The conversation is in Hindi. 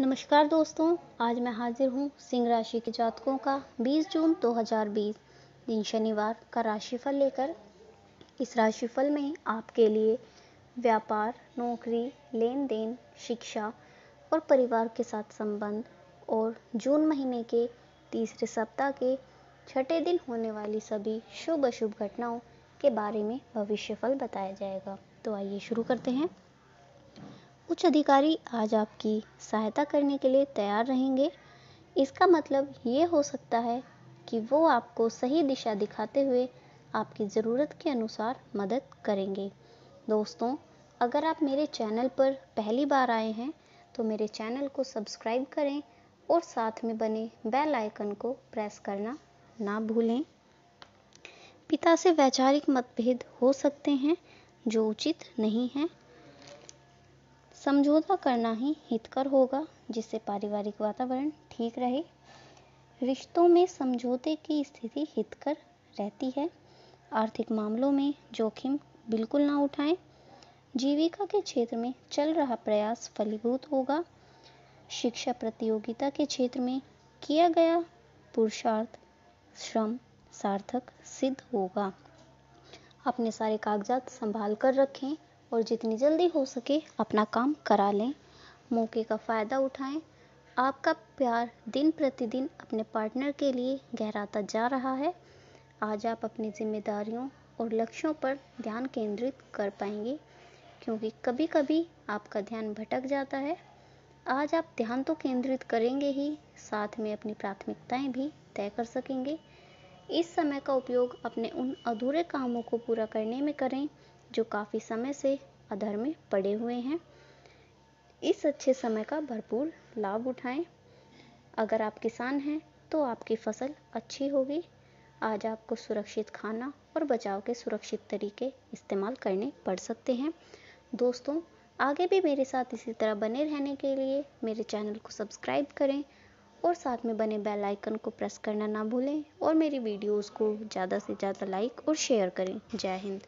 नमस्कार दोस्तों आज मैं हाजिर हूँ सिंह राशि के जातकों का 20 जून 2020 दिन शनिवार का राशिफल लेकर इस राशिफल में आपके लिए व्यापार नौकरी लेन देन शिक्षा और परिवार के साथ संबंध और जून महीने के तीसरे सप्ताह के छठे दिन होने वाली सभी शुभ अशुभ घटनाओं के बारे में भविष्यफल बताया जाएगा तो आइए शुरू करते हैं उच्च अधिकारी आज आपकी सहायता करने के लिए तैयार रहेंगे इसका मतलब ये हो सकता है कि वो आपको सही दिशा दिखाते हुए आपकी ज़रूरत के अनुसार मदद करेंगे दोस्तों अगर आप मेरे चैनल पर पहली बार आए हैं तो मेरे चैनल को सब्सक्राइब करें और साथ में बने बेल आइकन को प्रेस करना ना भूलें पिता से वैचारिक मतभेद हो सकते हैं जो उचित नहीं है समझौता करना ही हितकर होगा जिससे पारिवारिक वातावरण ठीक रहे रिश्तों में समझौते की स्थिति हितकर रहती है आर्थिक मामलों में जोखिम बिल्कुल ना उठाएं जीविका के क्षेत्र में चल रहा प्रयास फलीभूत होगा शिक्षा प्रतियोगिता के क्षेत्र में किया गया पुरुषार्थ श्रम सार्थक सिद्ध होगा अपने सारे कागजात संभाल कर रखें और जितनी जल्दी हो सके अपना काम करा लें मौके का फ़ायदा उठाएं आपका प्यार दिन प्रतिदिन अपने पार्टनर के लिए गहराता जा रहा है आज आप अपनी जिम्मेदारियों और लक्ष्यों पर ध्यान केंद्रित कर पाएंगे क्योंकि कभी कभी आपका ध्यान भटक जाता है आज आप ध्यान तो केंद्रित करेंगे ही साथ में अपनी प्राथमिकताएं भी तय कर सकेंगे इस समय का उपयोग अपने उन अधूरे कामों को पूरा करने में करें जो काफ़ी समय से अधर में पड़े हुए हैं इस अच्छे समय का भरपूर लाभ उठाएं अगर आप किसान हैं तो आपकी फसल अच्छी होगी आज आपको सुरक्षित खाना और बचाव के सुरक्षित तरीके इस्तेमाल करने पड़ सकते हैं दोस्तों आगे भी मेरे साथ इसी तरह बने रहने के लिए मेरे चैनल को सब्सक्राइब करें और साथ में बने बेल आइकन को प्रेस करना ना भूलें और मेरी वीडियोस को ज़्यादा से ज़्यादा लाइक और शेयर करें जय हिंद